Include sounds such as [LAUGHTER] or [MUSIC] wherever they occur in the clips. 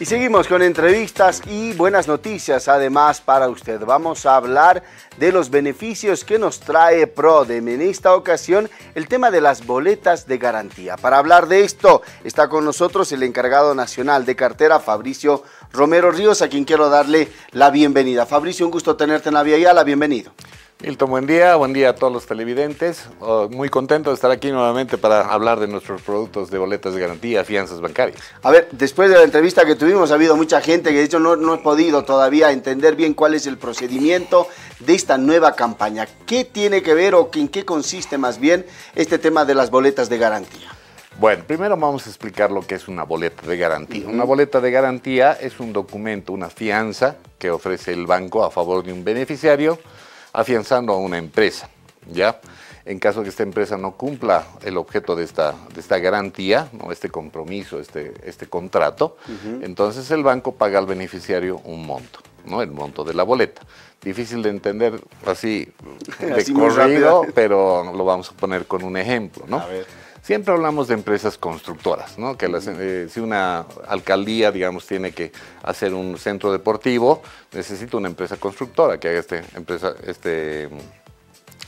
Y seguimos con entrevistas y buenas noticias además para usted. Vamos a hablar de los beneficios que nos trae PRODEM. En esta ocasión, el tema de las boletas de garantía. Para hablar de esto, está con nosotros el encargado nacional de cartera, Fabricio Romero Ríos, a quien quiero darle la bienvenida. Fabricio, un gusto tenerte en la Vía la Bienvenido. Milton, buen día, buen día a todos los televidentes. Oh, muy contento de estar aquí nuevamente para hablar de nuestros productos de boletas de garantía, fianzas bancarias. A ver, después de la entrevista que tuvimos, ha habido mucha gente que de hecho no, no ha podido todavía entender bien cuál es el procedimiento de esta nueva campaña. ¿Qué tiene que ver o en qué consiste más bien este tema de las boletas de garantía? Bueno, primero vamos a explicar lo que es una boleta de garantía. Una boleta de garantía es un documento, una fianza que ofrece el banco a favor de un beneficiario afianzando a una empresa, ¿ya? En caso que esta empresa no cumpla el objeto de esta, esta garantía, ¿no? este compromiso, este, este contrato, entonces el banco paga al beneficiario un monto, ¿no? el monto de la boleta. Difícil de entender así [LAUGHS] de corrido, pero lo vamos a poner con un ejemplo. ¿no? Siempre hablamos de empresas constructoras, ¿no? Que eh, si una alcaldía, digamos, tiene que hacer un centro deportivo, necesita una empresa constructora que haga este, este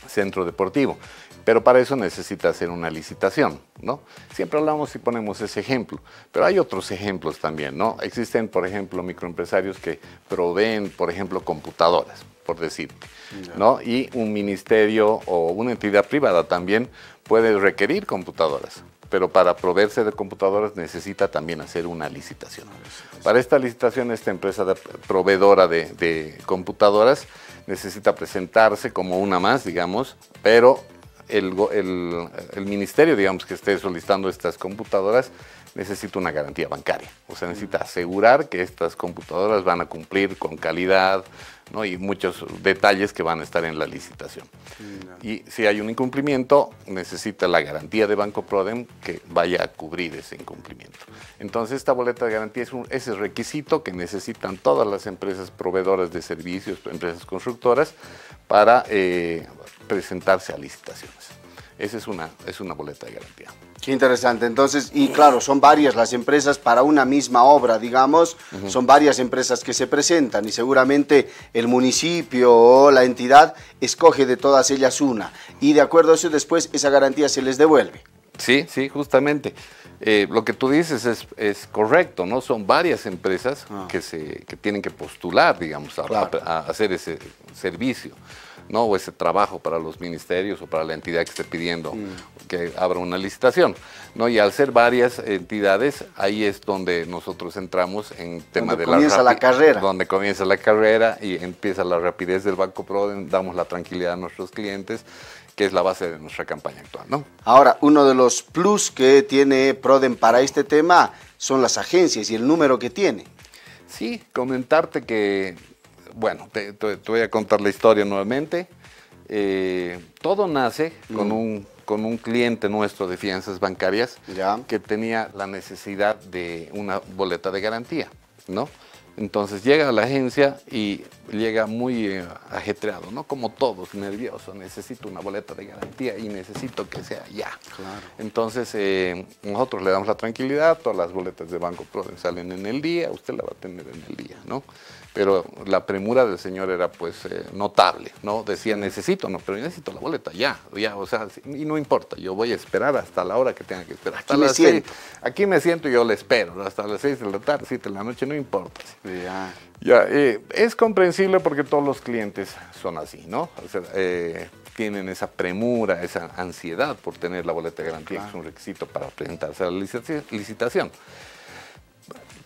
centro deportivo. Pero para eso necesita hacer una licitación, ¿no? Siempre hablamos y ponemos ese ejemplo, pero hay otros ejemplos también, ¿no? Existen, por ejemplo, microempresarios que proveen, por ejemplo, computadoras por decir, ¿no? Y un ministerio o una entidad privada también puede requerir computadoras, pero para proveerse de computadoras necesita también hacer una licitación. Para esta licitación, esta empresa proveedora de, computadoras necesita presentarse como una más, digamos, pero el, ministerio, digamos, que esté solicitando estas computadoras, necesita una garantía bancaria. O sea, necesita asegurar que estas computadoras van a cumplir con calidad ¿no? y muchos detalles que van a estar en la licitación. Y si hay un incumplimiento, necesita la garantía de Banco Prodem que vaya a cubrir ese incumplimiento. Entonces, esta boleta de garantía es un, ese requisito que necesitan todas las empresas proveedoras de servicios, empresas constructoras, para eh, presentarse a licitaciones. Esa es una, es una boleta de garantía. Qué interesante. Entonces, y claro, son varias las empresas para una misma obra, digamos, son varias empresas que se presentan y seguramente el municipio o la entidad escoge de todas ellas una y de acuerdo a eso después esa garantía se les devuelve. Sí, sí, justamente. Eh, lo que tú dices es, correcto, ¿no? Son varias empresas ah. que, se, que tienen que postular, digamos, a, hacer ese servicio, ¿no? O ese trabajo para los ministerios o para la entidad que esté pidiendo que abra una licitación, ¿no? Y al ser varias entidades, ahí es donde nosotros entramos en tema de la... Donde comienza la carrera. Donde comienza la carrera y empieza la rapidez del Banco Pro, damos la tranquilidad a nuestros clientes que es la base de nuestra campaña actual. ¿no? Ahora, uno de los plus que tiene Proden para este tema son las agencias y el número que tiene. Sí, comentarte que, bueno, te, voy a contar la historia nuevamente. Eh, todo nace con, mm. un, con un cliente nuestro de fianzas bancarias que tenía la necesidad de una boleta de garantía, ¿no? Entonces llega a la agencia y llega muy eh, ajetreado, ¿no? Como todos, nervioso, necesito una boleta de garantía y necesito que sea ya. Entonces eh, nosotros le damos la tranquilidad, todas las boletas de Banco Pro salen en el día, usted la va a tener en el día, ¿no? Pero la premura del señor era pues eh, notable, ¿no? Decía, necesito, no, pero necesito la boleta ya, ya, o sea, y no importa, yo voy a esperar hasta la hora que tenga que esperar. aquí me siento. aquí me siento y yo le espero, hasta las 6 de la tarde, 7 de la noche, no importa. Ah. Ya. Eh, es comprensible porque todos los clientes son así, ¿no? O sea, eh, tienen esa premura, esa ansiedad por tener la boleta de garantía, que es un requisito para presentarse a la licitación.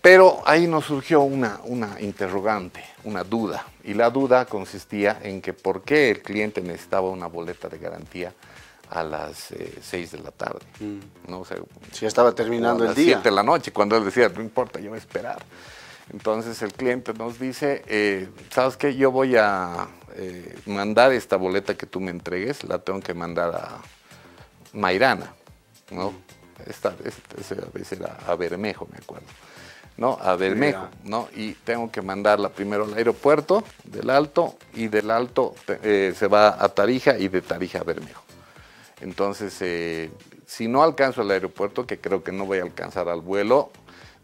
Pero ahí nos surgió una, una interrogante, una duda, y la duda consistía en que por qué el cliente necesitaba una boleta de garantía a las 6 eh, de la tarde. Mm. ¿no? si estaba terminando el día. A 7 de la noche, cuando él decía, no importa, yo voy a esperar. Entonces el cliente nos dice, eh, ¿sabes qué? Yo voy a eh, mandar esta boleta que tú me entregues, la tengo que mandar a Mairana, ¿no? Esta, esta, a Bermejo, me acuerdo. ¿no? A Bermejo, ¿no? Y tengo que mandarla primero al aeropuerto del Alto y del Alto eh, se va a Tarija y de Tarija a Bermejo. Entonces, si no alcanzo el aeropuerto, que creo que no voy a alcanzar al vuelo,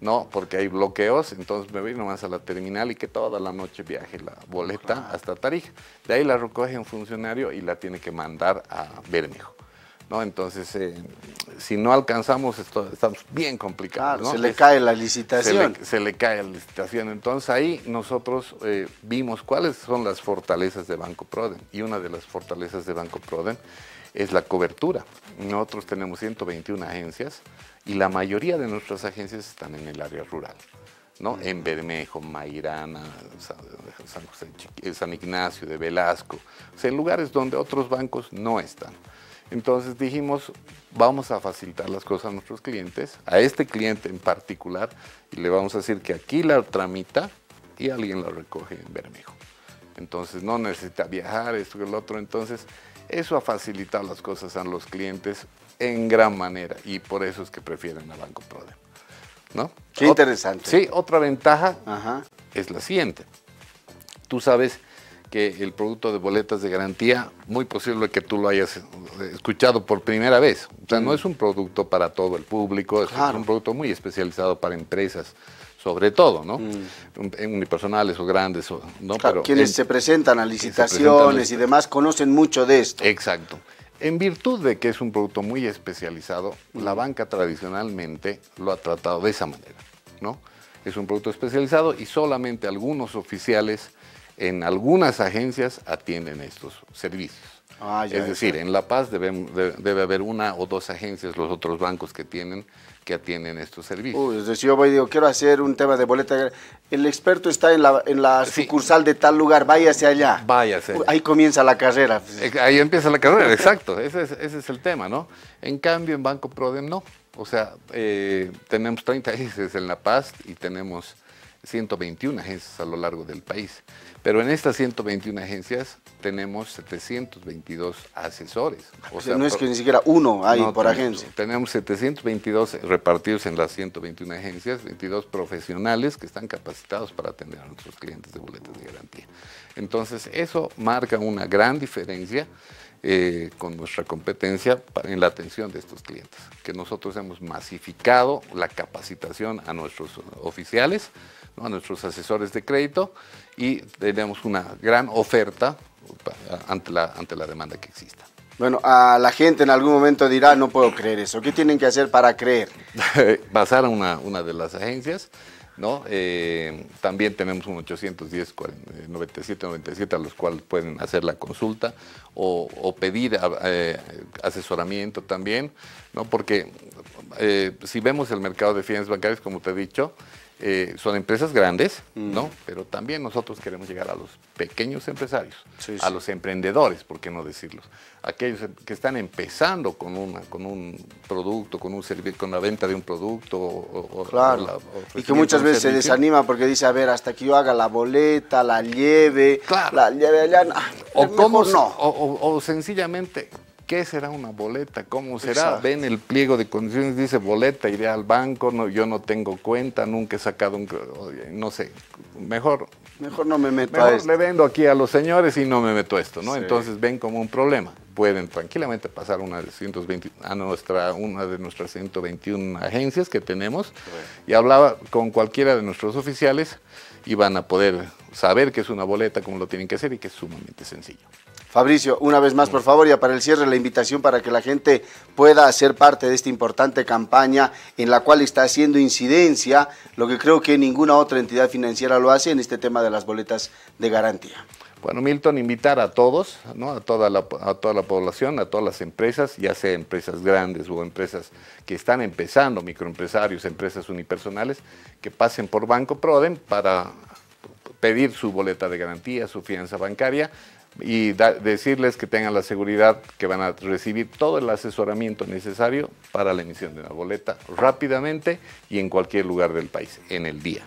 no, porque hay bloqueos, entonces me voy nomás a la terminal y que toda la noche viaje la boleta hasta Tarija. De ahí la recoge un funcionario y la tiene que mandar a Bermejo. ¿no? Entonces, eh, si no alcanzamos, esto, estamos bien complicados. Se le cae la licitación. Se le, cae la licitación. Entonces ahí nosotros eh, vimos cuáles son las fortalezas de Banco Proden. Y una de las fortalezas de Banco Proden es la cobertura. Nosotros tenemos 121 agencias y la mayoría de nuestras agencias están en el área rural. ¿no? En Bermejo, Mairana, San, eh, San, Ignacio de Velasco, en lugares donde otros bancos no están. Entonces dijimos, vamos a facilitar las cosas a nuestros clientes, a este cliente en particular, y le vamos a decir que aquí la tramita y alguien la recoge en Bermejo. Entonces no necesita viajar, esto y el otro. Entonces eso ha facilitado las cosas a los clientes en gran manera y por eso es que prefieren a Banco Prode. ¿No? Qué interesante. Sí, otra ventaja es la siguiente. Tú sabes que el producto de boletas de garantía, muy posible que tú lo hayas eh, escuchado por primera vez. O sea, no mm. es un producto para todo el público, es un producto muy especializado para empresas sobre todo, ¿no? en mm. eh, Unipersonales o grandes, ¿no? quienes se presentan a licitaciones y demás conocen mucho de esto. Exacto. En virtud de que es un producto muy especializado, la mm. banca tradicionalmente lo ha tratado de esa manera, ¿no? Es un producto especializado y solamente algunos oficiales en algunas agencias atienden estos servicios. Ah, es decir, en La Paz debe, haber una o dos agencias, los otros bancos que tienen, que atienden estos servicios. Uy, es decir, yo voy y digo, quiero hacer un tema de boleta. El experto está en la, en sucursal de tal lugar, váyase allá. Váyase. ahí comienza la carrera. Ahí empieza la carrera, exacto. Ese es, el tema, ¿no? En cambio, en Banco Prodem no. O sea, eh, tenemos 30 agencias en La Paz y tenemos 121 agencias a lo largo del país. Pero en estas 121 agencias tenemos 722 asesores. Ah, o sea, no es que ni siquiera uno hay por agencia. Tenemos 722 repartidos en las 121 agencias, 22 profesionales que están capacitados para atender a nuestros clientes de boletas de garantía. Entonces, eso marca una gran diferencia eh, con nuestra competencia en la atención de estos clientes, que nosotros hemos masificado la capacitación a nuestros oficiales, a nuestros asesores de crédito y tenemos una gran oferta ante la, ante la demanda que exista. Bueno, a la gente en algún momento dirá, no puedo creer eso. ¿Qué tienen que hacer para creer? Pasar [LAUGHS] a una, una de las agencias eh, también tenemos un 810 97 97 a los cuales pueden hacer la consulta o, pedir eh, asesoramiento también, ¿no? Porque eh, si vemos el mercado de fines bancarias, como te he dicho, eh, son empresas grandes, mm. ¿no? Pero también nosotros queremos llegar a los pequeños empresarios, a los emprendedores, ¿por qué no decirlos? Aquellos em, que están empezando con, una, con un producto, con, un con la venta de un producto. O, claro. y que muchas veces se desanima porque dice, a ver, hasta que yo haga la boleta, la lleve, claro. la lleve allá. o, cómo, no. o sencillamente ¿Qué será una boleta? ¿Cómo será? Ven el pliego de condiciones, dice boleta, iré al banco, no, yo no tengo cuenta, nunca he sacado un... No sé, mejor... Mejor no me meto le vendo aquí a los señores y no me meto esto, ¿no? Entonces ven como un problema. Pueden tranquilamente pasar una de a nuestra, una de nuestras 121 agencias que tenemos y hablaba con cualquiera de nuestros oficiales y van a poder saber que es una boleta, cómo lo tienen que hacer y que es sumamente sencillo. Fabricio, una vez más, por favor, ya para el cierre, la invitación para que la gente pueda ser parte de esta importante campaña en la cual está haciendo incidencia, lo que creo que ninguna otra entidad financiera lo hace en este tema de las boletas de garantía. Bueno, Milton, invitar a todos, ¿no? a, toda la, a toda la población, a todas las empresas, ya sea empresas grandes o empresas que están empezando, microempresarios, empresas unipersonales, que pasen por Banco Proden para pedir su boleta de garantía, su fianza bancaria y decirles que tengan la seguridad que van a recibir todo el asesoramiento necesario para la emisión de una boleta rápidamente y en cualquier lugar del país, en el día.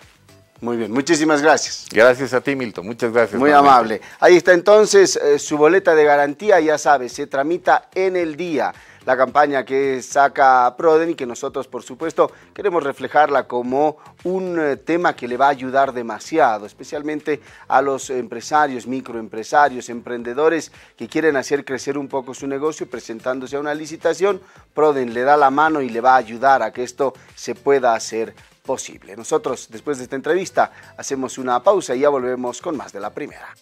Muy bien, muchísimas gracias. Gracias a ti, Milton, muchas gracias. Muy amable. Ahí está entonces eh, su boleta de garantía, ya sabes, se tramita en el día la campaña que saca Proden y que nosotros, por supuesto, queremos reflejarla como un eh, tema que le va a ayudar demasiado, especialmente a los empresarios, microempresarios, emprendedores que quieren hacer crecer un poco su negocio presentándose a una licitación. Proden le da la mano y le va a ayudar a que esto se pueda hacer posible. Nosotros, después de esta entrevista, hacemos una pausa y ya volvemos con más de la primera.